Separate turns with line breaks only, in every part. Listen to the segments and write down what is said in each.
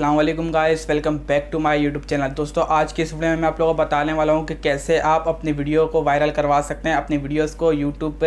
Aslam guys welcome back to my YouTube channel दोस्तों आज की इस वीडियो में मैं आप लोगों को बताने वाला हूँ कि कैसे आप अपनी वीडियो को वायरल करवा सकते हैं अपनी वीडियोस को यूट्यूब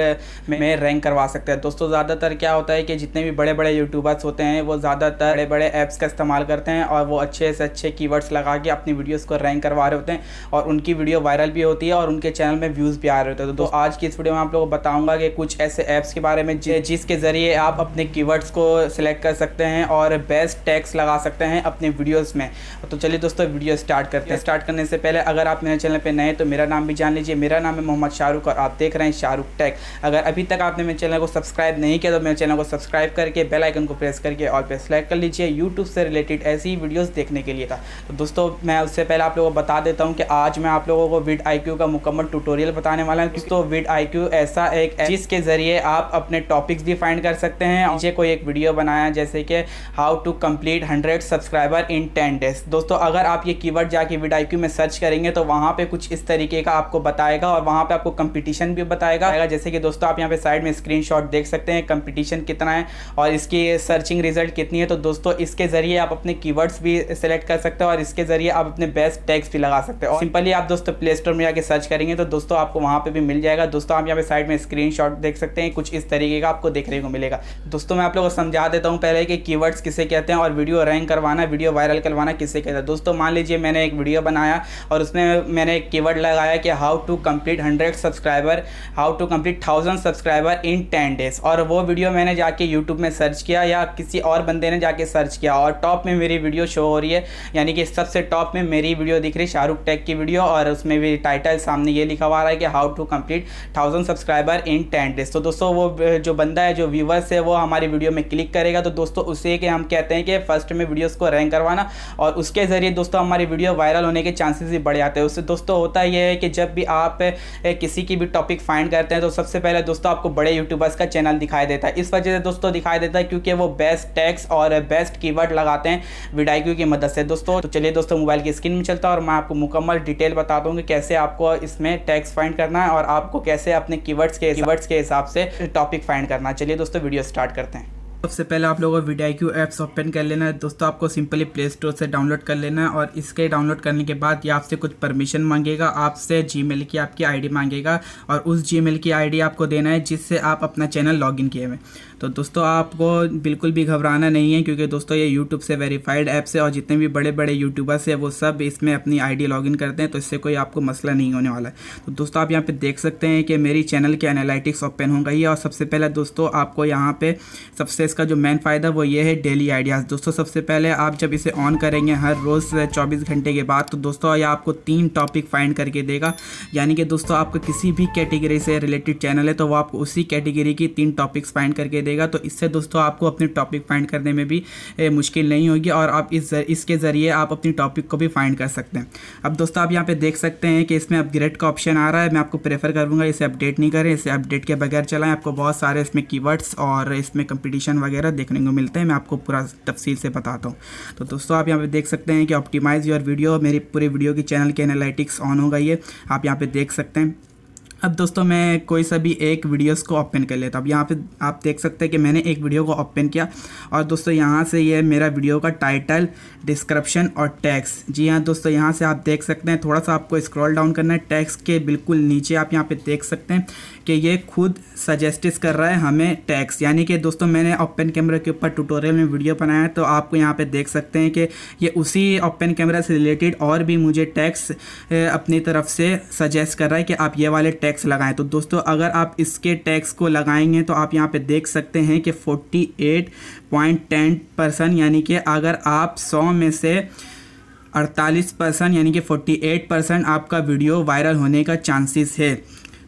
में रैंक करवा सकते हैं दोस्तों ज़्यादातर क्या होता है कि जितने भी बड़े बड़े यूट्यूबर्स होते हैं वो ज़्यादातर बड़े बड़े ऐप्स का इस्तेमाल करते हैं और वो अच्छे से अच्छे वर्ड्स लगा के अपनी वीडियोज़ को रैंक करवा रहे होते हैं और उनकी वीडियो वायरल भी होती है और उनके चैनल में व्यूज़ भी आ रहे होते हैं तो आज की इस वीडियो में आप लोगों को बताऊँगा कि कुछ ऐसे ऐप्स के बारे में जिसके ज़रिए आप अपने की को सिलेक्ट कर सकते हैं और बेस्ट टैक्स लगा सकते हैं अपने वीडियोस में तो चलिए दोस्तों वीडियो स्टार्ट करते हैं स्टार्ट करने से पहले अगर आप मेरे चैनल पर नए तो मेरा नाम भी जान लीजिए मेरा नाम है मोहम्मद शाहरुख और आप देख रहे हैं शाहरुख टैक अगर अभी तक आपने मेरे चैनल को सब्सक्राइब नहीं किया तो मेरे चैनल को सब्सक्राइब करके बेलाइकन को प्रेस करके और पे सेलेक्ट कर लीजिए यूट्यूब से रिलेटेड ऐसी ही वीडियोज़ देखने के लिए तो दोस्तों मैं उससे पहले आप लोगों को बता देता हूँ कि आज मैं आप लोगों को विड आई का मुकम्मल ट्यूटोरियल बताने वाला हूँ दोस्तों विड आई ऐसा एक जिसके ज़रिए आप अपने टॉपिक्स डिफाइंड कर सकते हैं मुझे कोई एक वीडियो बनाया जैसे कि हाउ टू कम्प्लीट हंड्रेड सब सब्सक्राइबर इन टेन डेज दोस्तों अगर आप ये कीवर्ड जाके विड आई में सर्च करेंगे तो वहाँ पे कुछ इस तरीके का आपको बताएगा और वहाँ पे आपको कंपटीशन भी बताएगा जैसे कि दोस्तों आप यहाँ पे साइड में स्क्रीन देख सकते हैं कंपटीशन कितना है और इसकी सर्चिंग रिजल्ट कितनी है तो दोस्तों इसके ज़रिए आप अपने कीवर्ड्स भी सिलेक्ट कर सकते हो और इसके ज़रिए आप अपने बेस्ट टैक्स भी लगा सकते हो सिंपली आप दोस्तों प्ले स्टोर में जाकर सर्च करेंगे तो दोस्तों आपको वहाँ पर भी मिल जाएगा दोस्तों आप यहाँ पे साइड में स्क्रीन देख सकते हैं कुछ इस तरीके का आपको देखने को मिलेगा दोस्तों मैं आप लोगों को समझा देता हूँ पहले कि कीवर्ड्स किसे कहते हैं और वीडियो रैंक करवाने करवाना वीडियो वायरल करवाना किससे कहता है दोस्तों मान लीजिए मैंने एक वीडियो बनाया और उसमें मैंने एक कीवर्ड लगाया कि how to complete hundred subscriber how to complete thousand subscriber in ten days और वो वीडियो मैंने जाके यूट्यूब में सर्च किया या किसी और बंदे ने जाके सर्च किया और टॉप में मेरी वीडियो शो हो रही है यानी कि सबसे टॉप में मेरी वीडियो दिख रही शाहरुख टैग की वीडियो और उसमें भी टाइटल सामने ये लिखा हुआ है कि how to complete thousand subscriber in ten days तो दोस्तों वो जो बंदा है जो व्यूवर्स है वो हमारी वीडियो में क्लिक करेगा तो दोस्तों उसे के हम कहते हैं कि फर्स्ट में वीडियोज़ उसको रैंक करवाना और उसके ज़रिए दोस्तों हमारी वीडियो वायरल होने के चांसेस भी बढ़ जाते हैं उससे दोस्तों होता यह है कि जब भी आप किसी की भी टॉपिक फाइंड करते हैं तो सबसे पहले दोस्तों आपको बड़े यूट्यूबर्स का चैनल दिखाई देता है इस वजह से दोस्तों दिखाई देता है क्योंकि वो बेस्ट टैक्स और बेस्ट कीवर्ड लगाते हैं वीडाइक्यू की मदद से दोस्तों तो चलिए दोस्तों मोबाइल की स्क्रीन में चलता है और मैं आपको मुकम्मल डिटेल बताता हूँ कि कैसे आपको इसमें टैक्स फाइंड करना है और आपको कैसे अपने कीवर्ड्स के कीवर्ड्स के हिसाब से टॉपिक फाइंड करना चलिए दोस्तों वीडियो स्टार्ट करते हैं सबसे पहले आप लोगों को वी डी ऐप्स ओपन कर लेना है दोस्तों आपको सिंपली प्ले स्टोर से डाउनलोड कर लेना है और इसके डाउनलोड करने के बाद ये आपसे कुछ परमिशन मांगेगा आपसे जीमेल की आपकी आईडी मांगेगा और उस जीमेल की आईडी आपको देना है जिससे आप अपना चैनल लॉगिन किए हुए तो दोस्तों आपको बिल्कुल भी घबराना नहीं है क्योंकि दोस्तों ये यूट्यूब से वेरीफाइड ऐप्स है और जितने भी बड़े बड़े यूट्यूबर्स हैं वो सब इसमें अपनी आईडी लॉगिन करते हैं तो इससे कोई आपको मसला नहीं होने वाला है तो दोस्तों आप यहाँ पे देख सकते हैं कि मेरी चैनल के एनालिटिक्स ओपन हो गई है और सबसे पहले दोस्तों आपको यहाँ पर सबसे इसका जो मेन फ़ायदा वो ये है डेली आइडियाज़ दोस्तों सबसे पहले आप जब इसे ऑन करेंगे हर रोज़ चौबीस घंटे के बाद तो दोस्तों यह आपको तीन टॉपिक फाइंड करके देगा यानी कि दोस्तों आपका किसी भी कैटेगरी से रिलेटेड चैनल है तो वो आपको उसी कैटेगरी की तीन टॉपिक्स फाइंड करके देगा देगा तो इससे दोस्तों आपको अपने टॉपिक फाइंड करने में भी मुश्किल नहीं होगी और आप इस इसके ज़रिए आप अपनी टॉपिक को भी फाइंड कर सकते हैं अब दोस्तों आप यहाँ पर देख सकते हैं कि इसमें अपग्रेड का ऑप्शन आ रहा है मैं आपको प्रेफर करूँगा इसे अपडेट नहीं करें इसे अपडेट के बगैर चलाएँ आपको बहुत सारे इसमें कीवर्ड्स और इसमें कंपटीशन वगैरह देखने को मिलते हैं मैं आपको पूरा तफसील से बताता हूँ तो दोस्तों आप यहाँ पे देख सकते हैं कि ऑप्टिमाइज़ योर वीडियो मेरी पूरी वीडियो की चैनल के एनालिटिक्स ऑन होगा ये आप यहाँ पे देख सकते हैं अब दोस्तों मैं कोई सा भी एक वीडियोस को ओपन कर लेता अब यहाँ पे आप देख सकते हैं कि मैंने एक वीडियो को ओपन किया और दोस्तों यहाँ से ये मेरा वीडियो का टाइटल डिस्क्रिप्शन और टैक्स जी हाँ दोस्तों यहाँ से आप देख सकते हैं थोड़ा सा आपको स्क्रॉल डाउन करना है टैक्स के बिल्कुल नीचे आप यहाँ पर देख सकते हैं कि ये खुद सजेस्टिस कर रहा है हमें टैक्स यानी कि दोस्तों मैंने ओपन कैमरा के ऊपर टूटोरियल में वीडियो बनाया तो आपको यहाँ पर देख सकते हैं कि ये उसी ओपन कैमरा से रिलेटेड और भी मुझे टैक्स अपनी तरफ से सजेस्ट कर रहा है कि आप ये वाले टैक्स टैक्स लगाएं तो दोस्तों अगर आप इसके टैक्स को लगाएंगे तो आप यहाँ पे देख सकते हैं कि 48.10 परसेंट यानी कि अगर आप 100 में से 48 परसेंट यानी कि 48 परसेंट आपका वीडियो वायरल होने का चांसेस है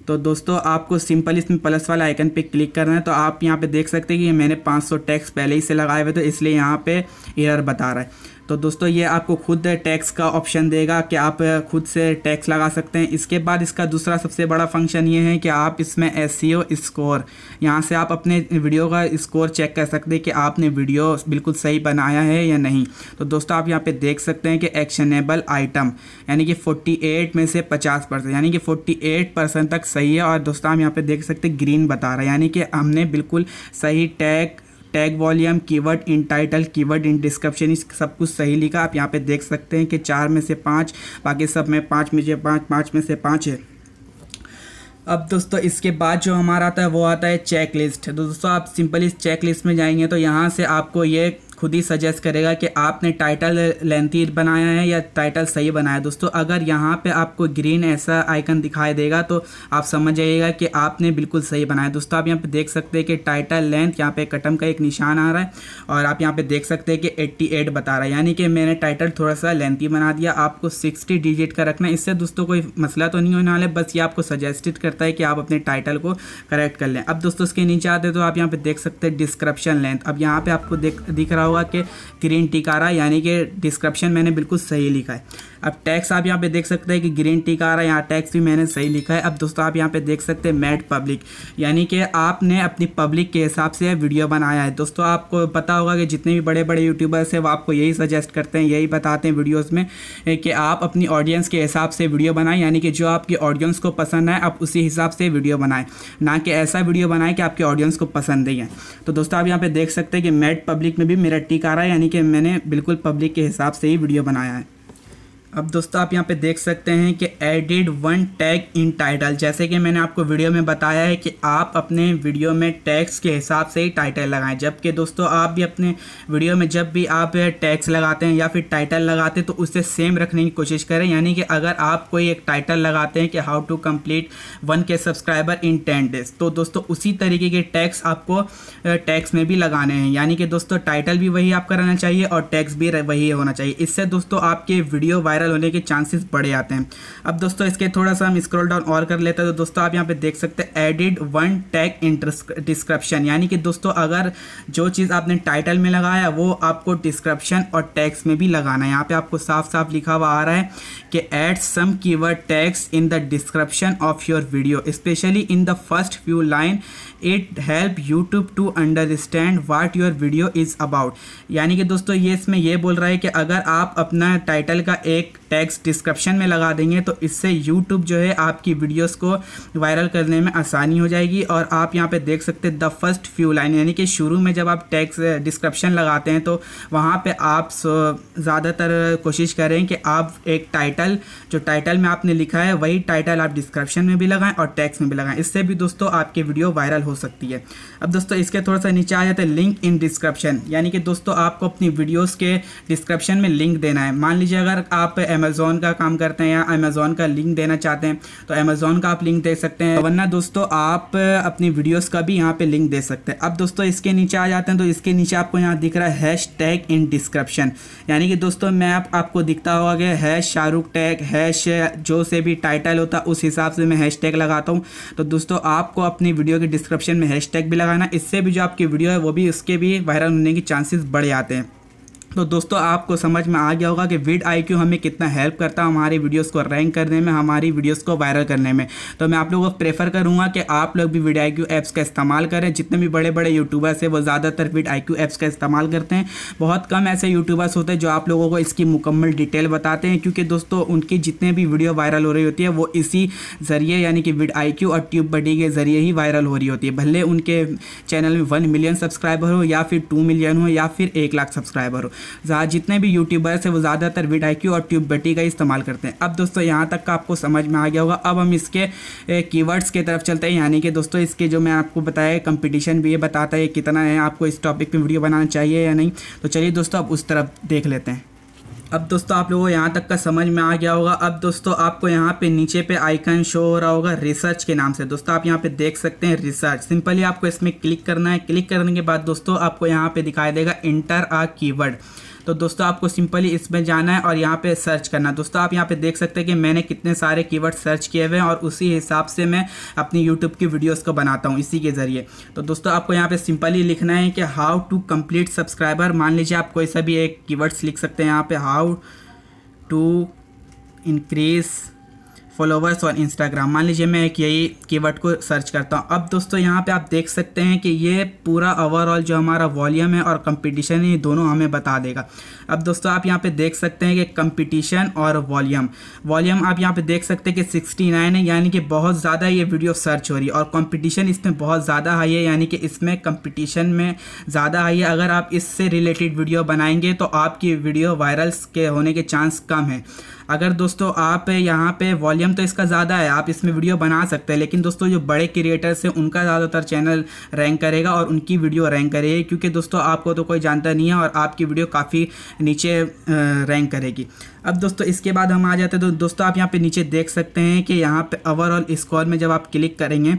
तो दोस्तों आपको सिंपल इसमें प्लस वाला आइकन पे क्लिक करना है तो आप यहाँ पे देख सकते हैं कि मैंने 500 टैक्स पहले ही से लगाए हुए तो इसलिए यहाँ पे एरर बता रहा है तो दोस्तों ये आपको खुद टैक्स का ऑप्शन देगा कि आप खुद से टैक्स लगा सकते हैं इसके बाद इसका दूसरा सबसे बड़ा फंक्शन ये है कि आप इसमें एस स्कोर यहाँ से आप अपने वीडियो का स्कोर चेक कर सकते हैं कि आपने वीडियो बिल्कुल सही बनाया है या नहीं तो दोस्तों आप यहाँ पे देख सकते हैं कि एक्शनेबल आइटम यानी कि 48 में से 50 परसेंट यानी कि 48 परसेंट तक सही है और दोस्तों आप यहाँ पे देख सकते हैं ग्रीन बता रहा है यानी कि हमने बिल्कुल सही tag tag volume keyword in title keyword in description इस सब कुछ सही लिखा आप यहाँ पे देख सकते हैं कि चार में से पाँच बाकी सब में पाँच में से पाँच पाँच में से पाँच है अब दोस्तों इसके बाद जो हमारा आता है वो आता है चेक लिस्ट तो दोस्तों आप सिंपल इस चेक लिस्ट में जाएंगे तो यहाँ से आपको ये खुद ही सजेस्ट करेगा कि आपने टाइटल लेंथी बनाया है या टाइटल सही बनाया दोस्तों अगर यहाँ पे आपको ग्रीन ऐसा आइकन दिखाई देगा तो आप समझ जाइएगा कि आपने बिल्कुल सही बनाया दोस्तों आप यहाँ पे देख सकते हैं कि टाइटल लेंथ यहाँ पे कटम का एक निशान आ रहा है और आप यहाँ पे देख सकते हैं कि एट्टी बता रहा है यानी कि मैंने टाइटल थोड़ा सा लेंथी बना दिया आपको सिक्सटी डिजिट का रखना है इससे दोस्तों कोई मसला तो नहीं होने वाला है बस ये आपको सजेस्टेड करता है कि आप अपने टाइटल को करेक्ट कर लें अब दोस्तों इसके नीचे आते तो आप यहाँ पर देख सकते हैं डिस्क्रिप्शन लेंथ अब यहाँ पर आपको दिख रहा हुआ कि ग्रीन टिकारा यानी कि डिस्क्रिप्शन मैंने बिल्कुल सही लिखा है अब टैक्स आप यहाँ पे देख सकते हैं कि ग्रीन टिक आ रहा है यहाँ टैक्स भी मैंने सही लिखा है अब दोस्तों आप यहाँ पे देख सकते हैं मैट पब्लिक यानी कि आपने अपनी पब्लिक के हिसाब से वीडियो बनाया है दोस्तों आपको पता होगा कि जितने भी बड़े बड़े यूट्यूबर्स हैं वो आपको यही सजेस्ट करते हैं यही बताते हैं वीडियोज़ में कि आप अपनी ऑडियंस के हिसाब से वीडियो बनाएं यानी कि जो आपकी ऑडियंस को पसंद है आप उसी हिसाब से वीडियो बनाएं ना कि ऐसा वीडियो बनाएं कि आपके ऑडियंस को पसंद नहीं है तो दोस्तों आप यहाँ पे देख सकते हैं कि मेड पब्लिक में भी मेरा टिक आ रहा है यानी कि मैंने बिल्कुल पब्लिक के हिसाब से ही वीडियो बनाया है अब दोस्तों आप यहाँ पे देख सकते हैं कि added one tag in title जैसे कि मैंने आपको वीडियो में बताया है कि आप अपने वीडियो में टैग्स के हिसाब से ही टाइटल लगाएं जबकि दोस्तों आप भी अपने वीडियो में जब भी आप टैग्स लगाते हैं या फिर टाइटल लगाते हैं तो उससे सेम रखने की कोशिश करें यानी कि अगर आप कोई एक टाइटल लगाते हैं कि how to complete one K subscriber in ten days तो दोस्तों उसी तरीके के टैक्स आपको टैक्स में भी लगाने हैं यानी कि दोस्तों टाइटल भी वही आपका रहना चाहिए और टैक्स भी वही होना चाहिए इससे दोस्तों आपके वीडियो वायरल वायरल होने के चांसेस बढ़ जाते हैं अब दोस्तों इसके थोड़ा सा हम स्क्रॉल डाउन और कर लेते हैं तो दोस्तों आप यहाँ पे देख सकते हैं एडिड वन टैग डिस्क्रिप्शन यानी कि दोस्तों अगर जो चीज़ आपने टाइटल में लगाया वो आपको डिस्क्रिप्शन और टैक्स में भी लगाना है यहाँ पर आपको साफ साफ लिखा हुआ आ रहा है कि add some keyword tags in the description of your video specially in the first few line it help YouTube to understand what your video is about यानी कि दोस्तों ये इसमें यह बोल रहा है कि अगर आप अपना टाइटल का एक टैक्स डिस्क्रिप्शन में लगा देंगे तो इससे यूट्यूब जो है आपकी वीडियोस को वायरल करने में आसानी हो जाएगी और आप यहाँ पे देख सकते हैं द फर्स्ट फ्यू लाइन यानी कि शुरू में जब आप टैक्स डिस्क्रिप्शन लगाते हैं तो वहाँ पे आप ज़्यादातर कोशिश करें कि आप एक टाइटल जो टाइटल में आपने लिखा है वही टाइटल आप डिस्क्रिप्शन में भी लगाएं और टैक्स में भी लगाएं इससे भी दोस्तों आपकी वीडियो वायरल हो सकती है अब दोस्तों इसके थोड़ा सा नीचे आ जाते हैं लिंक इन डिस्क्रिप्शन यानी कि दोस्तों आपको अपनी वीडियोज़ के डिस्क्रिप्शन में लिंक देना है मान लीजिए अगर आप एम अमेज़ोन का काम करते हैं या अमेज़ोन का लिंक देना चाहते हैं तो अमेज़ोन का आप लिंक दे सकते हैं वरना दोस्तों आप अपनी वीडियोज़ का भी यहाँ पर लिंक दे सकते हैं अब दोस्तों इसके नीचे आ जाते हैं तो इसके नीचे आपको यहाँ दिख रहा है हैश टैग इन डिस्क्रिप्शन यानी कि दोस्तों मैं आप, आपको दिखता होगा कि हैश शाहरुख टैग हैश जो से भी टाइटल होता है उस हिसाब से मैं हैश टैग लगाता हूँ तो दोस्तों आपको अपनी वीडियो के डिस्क्रिप्शन में हैश टैग भी लगाना इससे भी जो आपकी वीडियो है वो भी उसके भी वायरल होने के चांसेस बढ़ जाते हैं तो दोस्तों आपको समझ में आ गया होगा कि विड आई हमें कितना हेल्प करता है हमारी वीडियोस को रैंक करने में हमारी वीडियोस को वायरल करने में तो मैं आप लोगों को प्रेफर करूँगा कि आप लोग भी विड आई ऐप्स का इस्तेमाल करें जितने भी बड़े बड़े यूट्यूबर्स हैं वो ज़्यादातर विड आई ऐप्स का इस्तेमाल करते हैं बहुत कम ऐसे यूट्यूबर्स होते हैं जो आप लोगों को इसकी मुकम्मल डिटेल बताते हैं क्योंकि दोस्तों उनकी जितने भी वीडियो वायरल हो रही होती है वो इसी ज़रिए यानी कि विड आई और ट्यूब बडी के ज़रिए ही वायरल हो रही होती है भले उनके चैनल में वन मिलियन सब्सक्राइबर हो या फिर टू मिलियन हो या फिर एक लाख सब्सक्राइबर हो जितने भी यूट्यूबर्स हैं वो ज़्यादातर विड आई और ट्यूब बेटी का इस्तेमाल करते हैं अब दोस्तों यहाँ तक का आपको समझ में आ गया होगा अब हम इसके कीवर्ड्स की तरफ चलते हैं यानी कि दोस्तों इसके जो मैं आपको बताया कंपटीशन भी ये बताता है कितना है आपको इस टॉपिक पर वीडियो बनाना चाहिए या नहीं तो चलिए दोस्तों अब उस तरफ देख लेते हैं अब दोस्तों आप लोगों को यहाँ तक का समझ में आ गया होगा अब दोस्तों आपको यहाँ पे नीचे पे आइकन शो हो रहा होगा रिसर्च के नाम से दोस्तों आप यहाँ पे देख सकते हैं रिसर्च सिंपली आपको इसमें क्लिक करना है क्लिक करने के बाद दोस्तों आपको यहाँ पे दिखाई देगा इंटर आ कीवर्ड तो दोस्तों आपको सिंपली इसमें जाना है और यहाँ पे सर्च करना है दोस्तों आप यहाँ पे देख सकते हैं कि मैंने कितने सारे कीवर्ड सर्च किए हुए हैं और उसी हिसाब से मैं अपनी यूट्यूब की वीडियोस को बनाता हूँ इसी के ज़रिए तो दोस्तों आपको यहाँ पे सिंपली लिखना है कि हाउ टू कम्प्लीट सब्सक्राइबर मान लीजिए आप कोई सा भी एक कीवर्ड्स लिख सकते हैं यहाँ पे हाउ टू इनक्रीज़ फॉलोवर्स और इंस्टाग्राम मान लीजिए मैं एक यही कीवर्ड को सर्च करता हूँ अब दोस्तों यहाँ पे आप देख सकते हैं कि ये पूरा ओवरऑल जो हमारा वॉल्यूम है और कंपटीशन है ये दोनों हमें बता देगा अब दोस्तों आप यहाँ पे देख सकते हैं कि कंपटीशन और वॉल्यूम वॉल्यूम आप यहाँ पे देख सकते हैं कि सिक्सटी नाइन है यानी कि बहुत ज़्यादा ये वीडियो सर्च हो रही है और कॉम्पिटिशन इसमें बहुत ज़्यादा हाई है यानी कि इसमें कम्पिटिशन में ज़्यादा हाई है अगर आप इससे रिलेटेड वीडियो बनाएंगे तो आपकी वीडियो वायरल्स के होने के चांस कम है अगर दोस्तों आप यहाँ पे वॉल्यूम तो इसका ज़्यादा है आप इसमें वीडियो बना सकते हैं लेकिन दोस्तों जो बड़े क्रिएटर्स हैं उनका ज़्यादातर चैनल रैंक करेगा और उनकी वीडियो रैंक करेगी क्योंकि दोस्तों आपको तो कोई जानता नहीं है और आपकी वीडियो काफ़ी नीचे रैंक करेगी अब दोस्तों इसके बाद हम आ जाते हैं तो दोस्तों आप यहाँ पे नीचे देख सकते हैं कि यहाँ पे ओवरऑल स्कोर में जब आप क्लिक करेंगे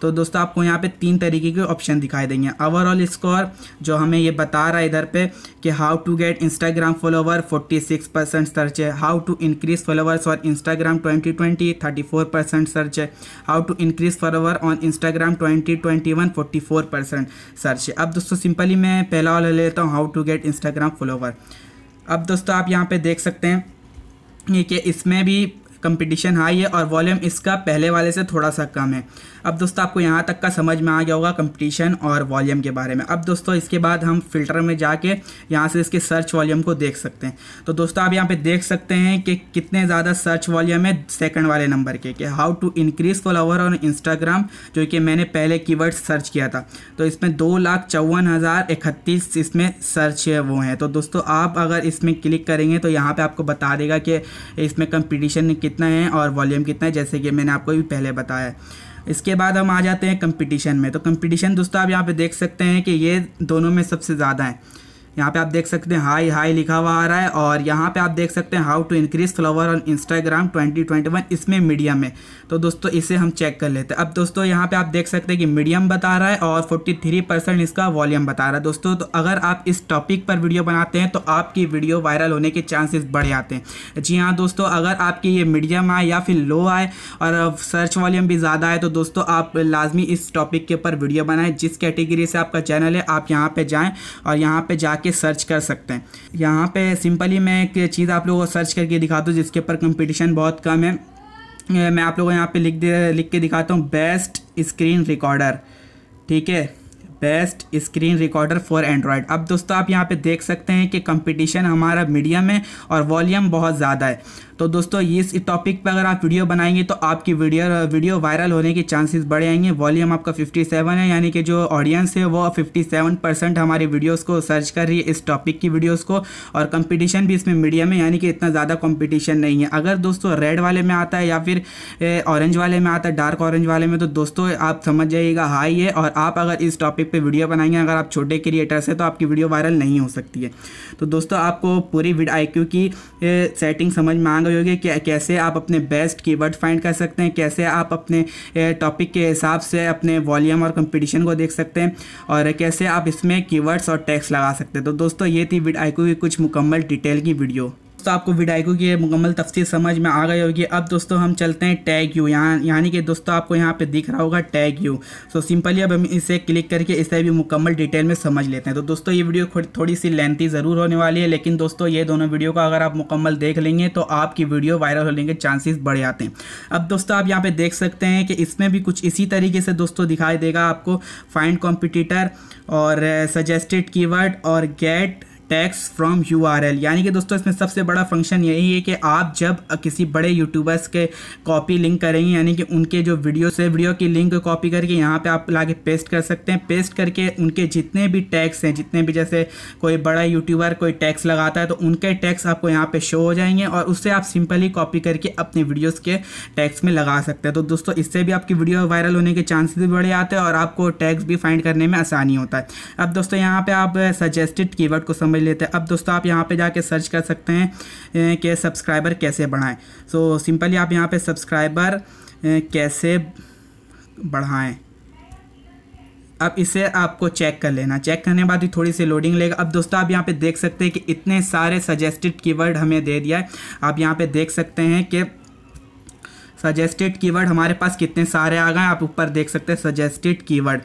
तो दोस्तों आपको यहाँ पे तीन तरीके के ऑप्शन दिखाई देंगे ओवरऑल स्कोर जो हमें ये बता रहा है इधर पे कि how to get Instagram follower 46 percent search है हाउ टू इंक्रीज फॉलोवर्स और इंस्टाग्राम 2020 34 परसेंट सर्च है how to increase follower on Instagram 2021 44 percent search है अब दोस्तों सिंपली मैं पहला वाला ले लेता हूँ how to get Instagram follower अब दोस्तों आप यहाँ पे देख सकते हैं कि इसमें भी कंपटीशन हाई है और वॉल्यूम इसका पहले वाले से थोड़ा सा कम है अब दोस्तों आपको यहाँ तक का समझ में आ गया होगा कंपटीशन और वॉल्यूम के बारे में अब दोस्तों इसके बाद हम फिल्टर में जाके यहाँ से इसके सर्च वॉल्यूम को देख सकते हैं तो दोस्तों आप यहाँ पे देख सकते हैं कि कितने ज़्यादा सर्च वॉल्यूम है सेकंड वाले नंबर के कि how to increase follower on Instagram जो कि मैंने पहले की सर्च किया था तो इसमें दो लाख चौवन हज़ार इकतीस इसमें सर्च है वो हैं तो दोस्तों आप अगर इसमें क्लिक करेंगे तो यहाँ पर आपको बता देगा कि इसमें कंपिटिशन कितना कितना है और वॉल्यूम कितना है जैसे कि मैंने आपको भी पहले बताया इसके बाद हम आ जाते हैं कंपटीशन में तो कंपटीशन दोस्तों आप यहाँ पे देख सकते हैं कि ये दोनों में सबसे ज़्यादा है यहाँ पे आप देख सकते हैं हाई हाई लिखा हुआ आ रहा है और यहाँ पे आप देख सकते हैं how to increase follower on Instagram 2021 इसमें मीडियम है तो दोस्तों इसे हम चेक कर लेते हैं अब दोस्तों यहाँ पे आप देख सकते हैं कि मीडियम बता रहा है और 43 परसेंट इसका वॉल्यूम बता रहा है दोस्तों तो अगर आप इस टॉपिक पर वीडियो बनाते हैं तो आपकी वीडियो वायरल होने के चांसेस बढ़ जाते हैं जी हाँ दोस्तों अगर आपकी ये मीडियम आए या फिर लो आए और सर्च वॉल्यूम भी ज़्यादा आए तो दोस्तों आप लाजमी इस टॉपिक के ऊपर वीडियो बनाएं जिस कैटेगरी से आपका चैनल है आप यहाँ पर जाएँ और यहाँ पर जाके के सर्च कर सकते हैं यहाँ पे सिंपली मैं एक चीज़ आप लोगों को सर्च करके दिखा दूँ जिसके ऊपर कंपटीशन बहुत कम है मैं आप लोगों को यहाँ पे लिख दे लिख के दिखाता हूँ बेस्ट स्क्रीन रिकॉर्डर ठीक है best screen recorder for Android अब दोस्तों आप यहाँ पे देख सकते हैं कि कंपटीशन हमारा मीडियम है और वॉल्यूम बहुत ज़्यादा है तो दोस्तों इस टॉपिक पर अगर आप वीडियो बनाएंगे तो आपकी वीडियो वीडियो वायरल होने के चांसेस बढ़ जाएंगे वॉल्यूम आपका 57 है यानी कि जो ऑडियंस है वो 57 परसेंट हमारी वीडियोस को सर्च कर रही है इस टॉपिक की वीडियोस को और कंपटीशन भी इसमें मीडिया में यानी कि इतना ज़्यादा कॉम्पिटिशन नहीं है अगर दोस्तों रेड वाले में आता है या फिर ऑरेंज वाले में आता है डार्क ऑरेंज वाले में तो दोस्तों आप समझ जाइएगा हाई है और आप अगर इस टॉपिक पर वीडियो बनाएंगे अगर आप छोटे क्रिएटर्स हैं तो आपकी वीडियो वायरल नहीं हो सकती है तो दोस्तों आपको पूरी आई की सेटिंग समझ में जानते होगे कि कैसे आप अपने बेस्ट कीवर्ड फाइंड कर सकते हैं कैसे आप अपने टॉपिक के हिसाब से अपने वॉल्यूम और कंपटीशन को देख सकते हैं और कैसे आप इसमें कीवर्ड्स और टैक्स लगा सकते हैं तो दोस्तों ये थी आई की कुछ मुकम्मल डिटेल की वीडियो दोस्तों आपको विडाइको की मुकम्मल तफसील समझ में आ गई होगी अब दोस्तों हम चलते हैं टैग यू यहाँ यानी कि दोस्तों आपको यहाँ पे दिख रहा होगा टैग यू सो सिंपली अब हम इसे क्लिक करके इसे भी मुकम्मल डिटेल में समझ लेते हैं तो दोस्तों ये वीडियो थोड़ी सी लेंथी ज़रूर होने वाली है लेकिन दोस्तों ये दोनों वीडियो को अगर आप मुकम्मल देख लेंगे तो आपकी वीडियो वायरल होने के चांसेस बढ़ जाते हैं अब दोस्तों आप यहाँ पर देख सकते हैं कि इसमें भी कुछ इसी तरीके से दोस्तों दिखाई देगा आपको फाइंड कॉम्पिटिटर और सजेस्टेड कीवर्ड और गेट टैक्स फ्रॉम यू यानी कि दोस्तों इसमें सबसे बड़ा फंक्शन यही है कि आप जब किसी बड़े यूट्यूबर्स के कॉपी लिंक करेंगे यानी कि उनके जो वीडियो से वीडियो की लिंक कॉपी करके यहाँ पे आप लाके पेस्ट कर सकते हैं पेस्ट करके उनके जितने भी टैक्स हैं जितने भी जैसे कोई बड़ा यूट्यूबर कोई टैक्स लगाता है तो उनके टैक्स आपको यहाँ पर शो हो जाएंगे और उससे आप सिंपली कॉपी करके अपने वीडियोज़ के टैक्स में लगा सकते हैं तो दोस्तों इससे भी आपकी वीडियो वायरल होने के चांसेस भी बढ़े आते हैं और आपको टैक्स भी फाइंड करने में आसानी होता है अब दोस्तों यहाँ पर आप सजेस्टेड कीवर्ड को समझ समझ लेते हैं अब दोस्तों आप यहाँ पे जाके सर्च कर सकते हैं कि सब्सक्राइबर कैसे बढ़ाएं सो so, सिंपली आप यहाँ पे सब्सक्राइबर कैसे बढ़ाएं अब इसे आपको चेक कर लेना चेक करने बाद ही थोड़ी सी लोडिंग लेगा अब दोस्तों आप यहाँ पे देख सकते हैं कि इतने सारे सजेस्टेड कीवर्ड हमें दे दिया है आप यहाँ पे देख सकते हैं कि सजेस्टेड कीवर्ड हमारे पास कितने सारे आ गए आप ऊपर देख सकते हैं सजेस्टेड कीवर्ड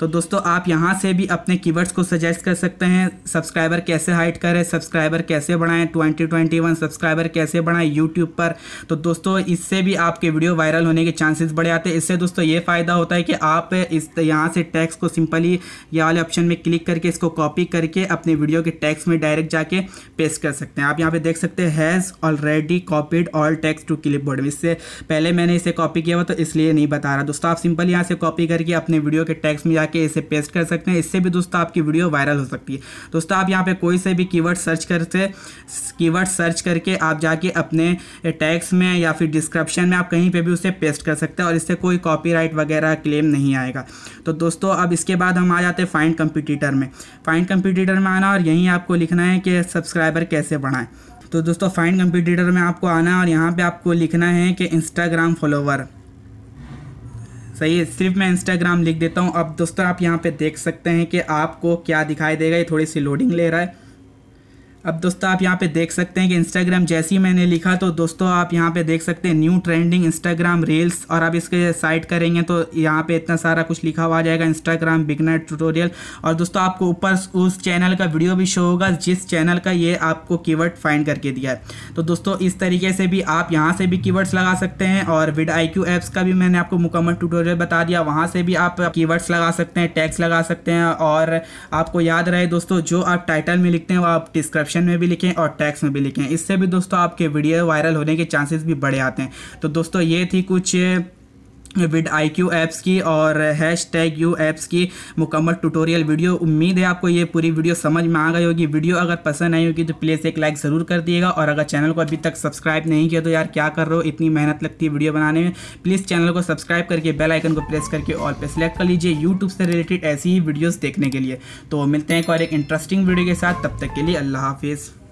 तो दोस्तों आप यहाँ से भी अपने कीवर्ड्स को सजेस्ट कर सकते हैं सब्सक्राइबर कैसे हाइट करें सब्सक्राइबर कैसे बढ़ाएं 2021 सब्सक्राइबर कैसे बढ़ाएं यूट्यूब पर तो दोस्तों इससे भी आपके वीडियो वायरल होने के चांसेस बढ़ जाते हैं इससे दोस्तों ये फ़ायदा होता है कि आप इस यहाँ से टैक्स को सिंपली ये वाले ऑप्शन में क्लिक करके इसको कॉपी करके अपने वीडियो के टैक्स में डायरेक्ट जाके पेस्ट कर सकते हैं आप यहाँ पर देख सकते हैं has already copied all tags to clipboard इससे पहले मैंने इसे कॉपी किया हुआ तो इसलिए नहीं बता रहा दोस्तों आप सिंपली यहाँ से कॉपी करके अपने वीडियो के टैक्स में जाके इसे पेस्ट कर सकते हैं इससे भी दोस्तों आपकी वीडियो वायरल हो सकती है दोस्तों आप यहाँ पर कोई से भी कीवर्ड सर्च करते कीवर्ड सर्च करके आप जाके अपने टैक्स में या फिर डिस्क्रिप्शन में आप कहीं पर भी उसे पेस्ट कर सकते हैं और इससे कोई कॉपी वगैरह क्लेम नहीं आएगा तो दोस्तों अब इसके बाद हम आ जाते हैं फाइंड कंप्यूटीटर में फाइंड कंप्यूटीटर में आना और यहीं आपको लिखना है कि सब्सक्राइबर कैसे बढ़ाएं तो दोस्तों फाइंड कंप्यूटीटर में आपको आना और यहाँ पे आपको लिखना है कि इंस्टाग्राम फॉलोवर सही है सिर्फ मैं इंस्टाग्राम लिख देता हूँ अब दोस्तों आप यहाँ पे देख सकते हैं कि आपको क्या दिखाई देगा ये थोड़ी सी लोडिंग ले रहा है अब दोस्तों आप यहाँ पे देख सकते हैं कि इंस्टाग्राम जैसे ही मैंने लिखा तो दोस्तों आप यहाँ पे देख सकते हैं न्यू ट्रेंडिंग इंस्टाग्राम रील्स और आप इसके साइट करेंगे तो यहाँ पे इतना सारा कुछ लिखा हुआ आ जाएगा इंस्टाग्राम बिगनर ट्यूटोरियल और दोस्तों आपको ऊपर उस चैनल का वीडियो भी शो होगा जिस चैनल का ये आपको कीवर्ड फाइंड करके दिया है तो दोस्तों इस तरीके से भी आप यहाँ से भी कीवर्ड्स लगा सकते हैं और विड आई क्यू ऐप्स का भी मैंने आपको मुकम्मल ट्यूटोरियल बता दिया वहाँ से भी आप कीवर्ड्स लगा सकते हैं टैक्स लगा सकते हैं और आपको याद रहे दोस्तों जो आप टाइटल में लिखते हैं वो आप डिस्क्रिप्शन कैप्शन में भी लिखें और टैक्स में भी लिखें इससे भी दोस्तों आपके वीडियो वायरल होने के चांसेस भी बढ़े आते हैं तो दोस्तों ये थी कुछ विद आई क्यू ऐप्स की और हैश टैग यू ऐप्स की मुकम्मल ट्यूटोरियल वीडियो उम्मीद है आपको ये पूरी वीडियो समझ में आ गई होगी वीडियो अगर पसंद आई होगी तो प्लीज़ एक लाइक ज़रूर कर दिएगा और अगर चैनल को अभी तक सब्सक्राइब नहीं किया तो यार क्या कर रहे हो इतनी मेहनत लगती है वीडियो बनाने में प्लीज़ चैनल को सब्सक्राइब करके बेल आइकन को प्रेस करके ऑल पर सेलेक्ट कर लीजिए यूट्यूब से रिलेटेड ऐसी ही वीडियोज़ देखने के लिए तो मिलते हैं एक और एक इंटरेस्टिंग वीडियो के साथ तब तक के लिए अल्लाह हाफिज़